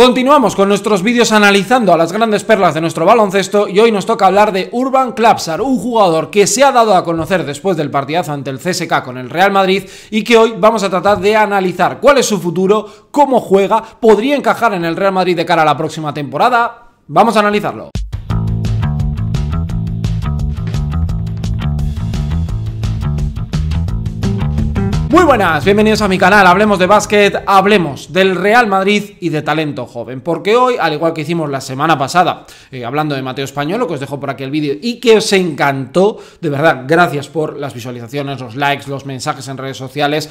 Continuamos con nuestros vídeos analizando a las grandes perlas de nuestro baloncesto y hoy nos toca hablar de Urban Klapsar, un jugador que se ha dado a conocer después del partidazo ante el CSK con el Real Madrid y que hoy vamos a tratar de analizar cuál es su futuro, cómo juega, podría encajar en el Real Madrid de cara a la próxima temporada. Vamos a analizarlo. Muy buenas, bienvenidos a mi canal, hablemos de básquet, hablemos del Real Madrid y de talento joven, porque hoy, al igual que hicimos la semana pasada, eh, hablando de Mateo Español, que os dejo por aquí el vídeo y que os encantó, de verdad, gracias por las visualizaciones, los likes, los mensajes en redes sociales,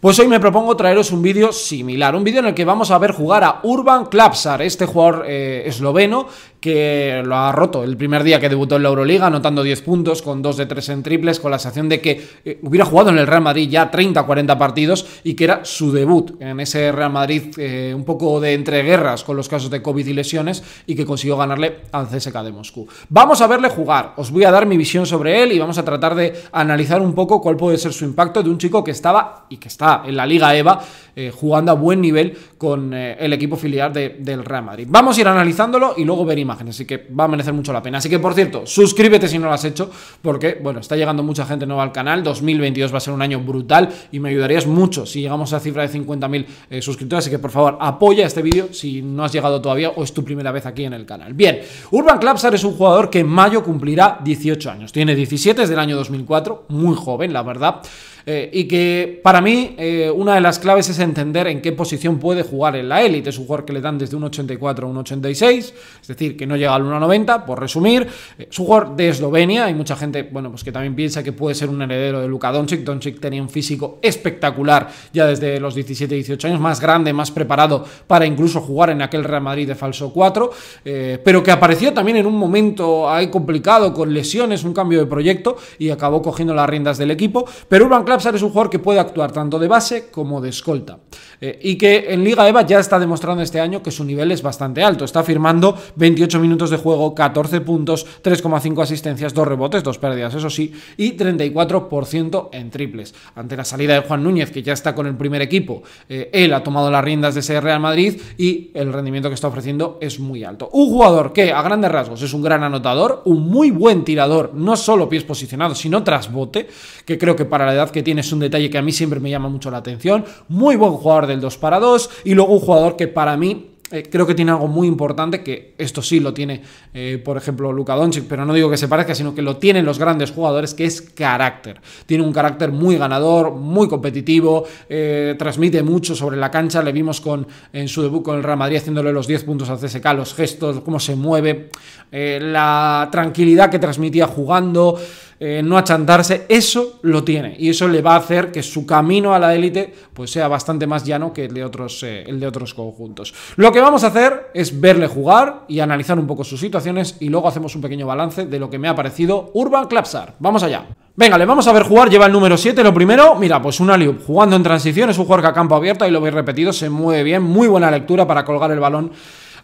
pues hoy me propongo traeros un vídeo similar, un vídeo en el que vamos a ver jugar a Urban Klapsar, este jugador eh, esloveno que lo ha roto el primer día que debutó en la Euroliga, anotando 10 puntos con 2 de 3 en triples, con la sensación de que eh, hubiera jugado en el Real Madrid ya 30 40 partidos y que era su debut en ese Real Madrid eh, un poco de entreguerras con los casos de COVID y lesiones y que consiguió ganarle al CSK de Moscú. Vamos a verle jugar, os voy a dar mi visión sobre él y vamos a tratar de analizar un poco cuál puede ser su impacto de un chico que estaba y que está en la Liga EVA, eh, jugando a buen nivel con eh, el equipo filial del Real Madrid. Vamos a ir analizándolo y luego ver imágenes, así que va a merecer mucho la pena. Así que, por cierto, suscríbete si no lo has hecho, porque, bueno, está llegando mucha gente nueva al canal, 2022 va a ser un año brutal y me ayudarías mucho si llegamos a la cifra de 50.000 eh, suscriptores, así que, por favor, apoya este vídeo si no has llegado todavía o es tu primera vez aquí en el canal. Bien, Urban Klapsar es un jugador que en mayo cumplirá 18 años, tiene 17 desde del año 2004, muy joven, la verdad, y que para mí eh, una de las claves es entender en qué posición puede jugar en la élite. Es un jugador que le dan desde un 84 a un 86, es decir, que no llega al 1,90, por resumir. Eh, es un jugador de Eslovenia, hay mucha gente, bueno, pues que también piensa que puede ser un heredero de Luka Doncic. Doncic tenía un físico espectacular ya desde los 17, 18 años, más grande, más preparado para incluso jugar en aquel Real Madrid de falso 4, eh, pero que apareció también en un momento complicado, con lesiones, un cambio de proyecto y acabó cogiendo las riendas del equipo. Pero Urban Clapsar es un jugador que puede actuar tanto de base como de escolta. Eh, y que en Liga Eva ya está demostrando este año que su nivel es bastante alto. Está firmando 28 minutos de juego, 14 puntos, 3,5 asistencias, 2 rebotes, 2 pérdidas, eso sí, y 34% en triples. Ante la salida de Juan Núñez, que ya está con el primer equipo, eh, él ha tomado las riendas de ese Real Madrid y el rendimiento que está ofreciendo es muy alto. Un jugador que, a grandes rasgos, es un gran anotador, un muy buen tirador, no solo pies posicionados, sino tras bote, que creo que para la edad que tiene es un detalle que a mí siempre me llama mucho mucho la atención. Muy buen jugador del 2 para 2 y luego un jugador que para mí eh, creo que tiene algo muy importante, que esto sí lo tiene, eh, por ejemplo, Luka Doncic, pero no digo que se parezca, sino que lo tienen los grandes jugadores, que es carácter. Tiene un carácter muy ganador, muy competitivo, eh, transmite mucho sobre la cancha, le vimos con, en su debut con el Real Madrid haciéndole los 10 puntos al CSK, los gestos, cómo se mueve, la tranquilidad que transmitía jugando. Eh, no achantarse, eso lo tiene y eso le va a hacer que su camino a la élite pues sea bastante más llano que el de, otros, eh, el de otros conjuntos. Lo que vamos a hacer es verle jugar y analizar un poco sus situaciones y luego hacemos un pequeño balance de lo que me ha parecido Urban Clapsar. Vamos allá. Venga, le vamos a ver jugar, lleva el número 7, lo primero, mira, pues un aliup, jugando en transición, es un jugador que a campo abierto, ahí lo veis repetido, se mueve bien, muy buena lectura para colgar el balón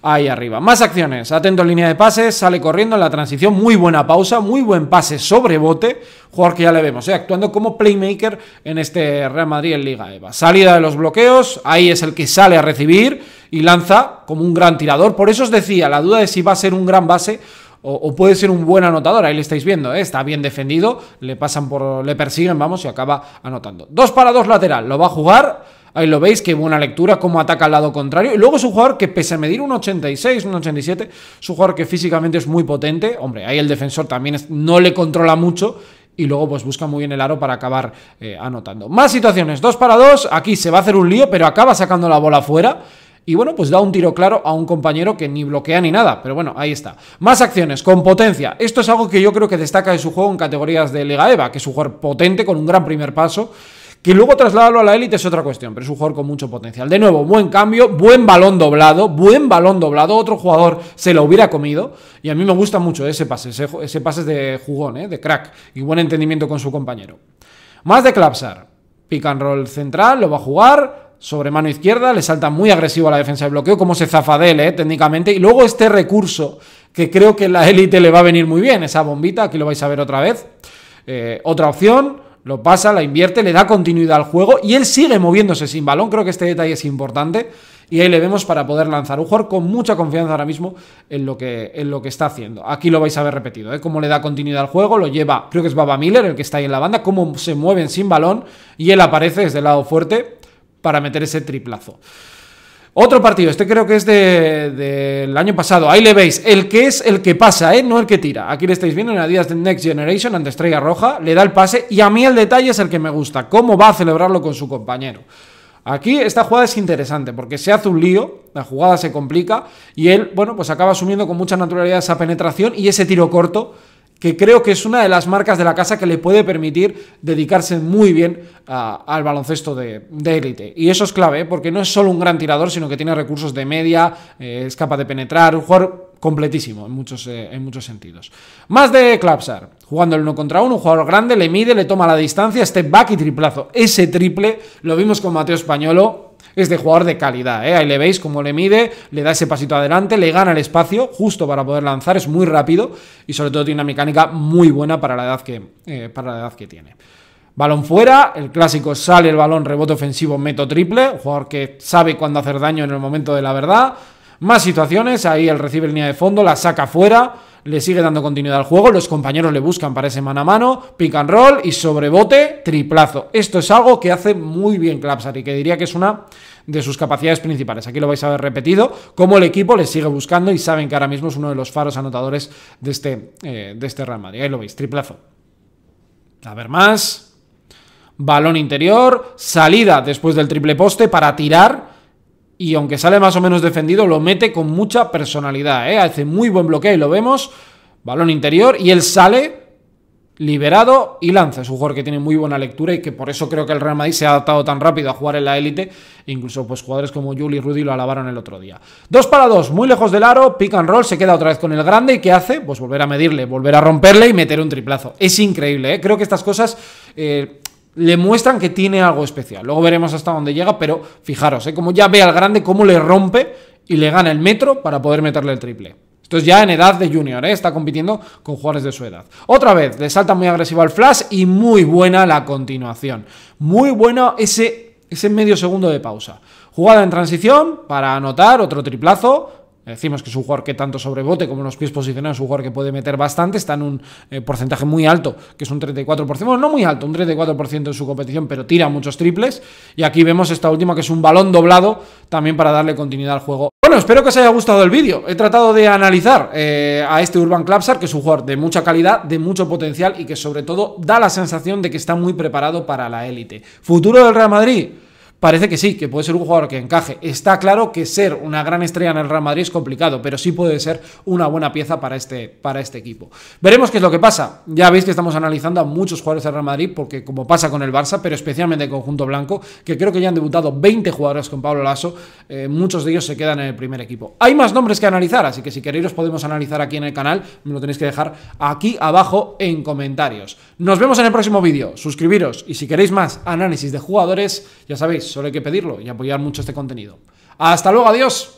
ahí arriba. Más acciones. Atento en línea de pases, sale corriendo en la transición. Muy buena pausa, muy buen pase sobre bote. Jugador que ya le vemos, eh, actuando como playmaker en este Real Madrid en Liga Eva. Salida de los bloqueos, ahí es el que sale a recibir y lanza como un gran tirador. Por eso os decía, la duda de si va a ser un gran base o, puede ser un buen anotador, ahí le estáis viendo, eh. está bien defendido, le pasan por, le persiguen, vamos, y acaba anotando. Dos para dos lateral, lo va a jugar Ahí lo veis, qué buena lectura, cómo ataca al lado contrario. Y luego es un jugador que, pese a medir un 86, un 87, es un jugador que físicamente es muy potente. Hombre, ahí el defensor también no le controla mucho. Y luego pues busca muy bien el aro para acabar eh, anotando. Más situaciones, 2 para 2. Aquí se va a hacer un lío, pero acaba sacando la bola fuera. Y bueno, pues da un tiro claro a un compañero que ni bloquea ni nada. Pero bueno, ahí está. Más acciones, con potencia. Esto es algo que yo creo que destaca de su juego en categorías de Lega Eva, que es un jugador potente, con un gran primer paso. Que luego trasladarlo a la élite es otra cuestión, pero es un jugador con mucho potencial. De nuevo, buen cambio, buen balón doblado, buen balón doblado. Otro jugador se lo hubiera comido. Y a mí me gusta mucho ese pase, ese, pase es de jugón, eh, de crack. Y buen entendimiento con su compañero. Más de Clapsar. Pican and roll central, lo va a jugar sobre mano izquierda, le salta muy agresivo a la defensa de bloqueo, como se zafadele eh, técnicamente. Y luego este recurso, que creo que la élite le va a venir muy bien, esa bombita, aquí lo vais a ver otra vez. Eh, otra opción, lo pasa, la invierte, le da continuidad al juego y él sigue moviéndose sin balón. Creo que este detalle es importante y ahí le vemos para poder lanzar. Un jugador con mucha confianza ahora mismo en lo que, en lo que está haciendo. Aquí lo vais a ver repetido, ¿eh? cómo le da continuidad al juego, lo lleva, creo que es Baba Miller el que está ahí en la banda, cómo se mueven sin balón y él aparece desde el lado fuerte para meter ese triplazo. Otro partido, este creo que es del de, año pasado. Ahí le veis, el que es el que pasa, ¿eh? no el que tira. Aquí le estáis viendo en de Next Generation, ante Estrella Roja, le da el pase y a mí el detalle es el que me gusta, cómo va a celebrarlo con su compañero. Aquí esta jugada es interesante porque se hace un lío, la jugada se complica y él, bueno, pues acaba asumiendo con mucha naturalidad esa penetración y ese tiro corto que creo que es una de las marcas de la casa que le puede permitir dedicarse muy bien al baloncesto de élite. Y eso es clave, ¿eh? porque no es solo un gran tirador, sino que tiene recursos de media, eh, es capaz de penetrar, un jugador completísimo en muchos, eh, en muchos sentidos. Más de Clapsar. jugando el uno contra uno, un jugador grande, le mide, le toma la distancia, este back y triplazo. Ese triple lo vimos con Mateo Españolo, es de jugador de calidad. ¿eh? Ahí le veis cómo le mide, le da ese pasito adelante, le gana el espacio justo para poder lanzar, es muy rápido y sobre todo tiene una mecánica muy buena para la edad que, eh, para la edad que tiene. Balón fuera, el clásico sale el balón, rebote ofensivo, meto triple, jugador que sabe cuándo hacer daño en el momento de la verdad. Más situaciones, ahí él recibe línea de fondo, la saca fuera, le sigue dando continuidad al juego, los compañeros le buscan para ese mano a mano, pick and roll y sobrebote, triplazo. Esto es algo que hace muy bien Clapsar y que diría que es una de sus capacidades principales. Aquí lo vais a ver repetido, como el equipo le sigue buscando y saben que ahora mismo es uno de los faros anotadores de este, eh, de este Real Madrid. Ahí lo veis, triplazo. A ver más. Balón interior, salida después del triple poste para tirar y aunque sale más o menos defendido, lo mete con mucha personalidad. ¿eh? Hace muy buen bloqueo y lo vemos. Balón interior y él sale liberado y lanza. Es un jugador que tiene muy buena lectura y que por eso creo que el Real Madrid se ha adaptado tan rápido a jugar en la élite. Incluso pues jugadores como Juli y Rudy lo alabaron el otro día. Dos para dos, muy lejos del aro, pick and roll, se queda otra vez con el grande y ¿qué hace? Pues volver a medirle, volver a romperle y meter un triplazo. Es increíble, ¿eh? creo que estas cosas... Eh, le muestran que tiene algo especial. Luego veremos hasta dónde llega, pero fijaros, ¿eh? como ya ve al grande cómo le rompe y le gana el metro para poder meterle el triple. Esto es ya en edad de junior, ¿eh? está compitiendo con jugadores de su edad. Otra vez, le salta muy agresivo al flash y muy buena la continuación. Muy bueno ese, ese medio segundo de pausa. Jugada en transición para anotar otro triplazo Decimos que es un jugador que tanto sobrebote como los pies posicionados es un jugador que puede meter bastante, está en un eh, porcentaje muy alto, que es un 34%, bueno, no muy alto, un 34% en su competición, pero tira muchos triples. Y aquí vemos esta última que es un balón doblado también para darle continuidad al juego. Bueno, espero que os haya gustado el vídeo. He tratado de analizar eh, a este Urban Clapsar, que es un jugador de mucha calidad, de mucho potencial y que sobre todo da la sensación de que está muy preparado para la élite. ¿Futuro del Real Madrid? parece que sí, que puede ser un jugador que encaje. Está claro que ser una gran estrella en el Real Madrid es complicado, pero sí puede ser una buena pieza para este, para este equipo. Veremos qué es lo que pasa. Ya veis que estamos analizando a muchos jugadores del Real Madrid, porque como pasa con el Barça, pero especialmente el conjunto blanco, que creo que ya han debutado 20 jugadores con Pablo Lasso, eh, muchos de ellos se quedan en el primer equipo. Hay más nombres que analizar, así que si queréis los podemos analizar aquí en el canal, me lo tenéis que dejar aquí abajo en comentarios. Nos vemos en el próximo vídeo, suscribiros y si queréis más análisis de jugadores, ya sabéis, solo hay que pedirlo y apoyar mucho este contenido. Hasta luego, adiós.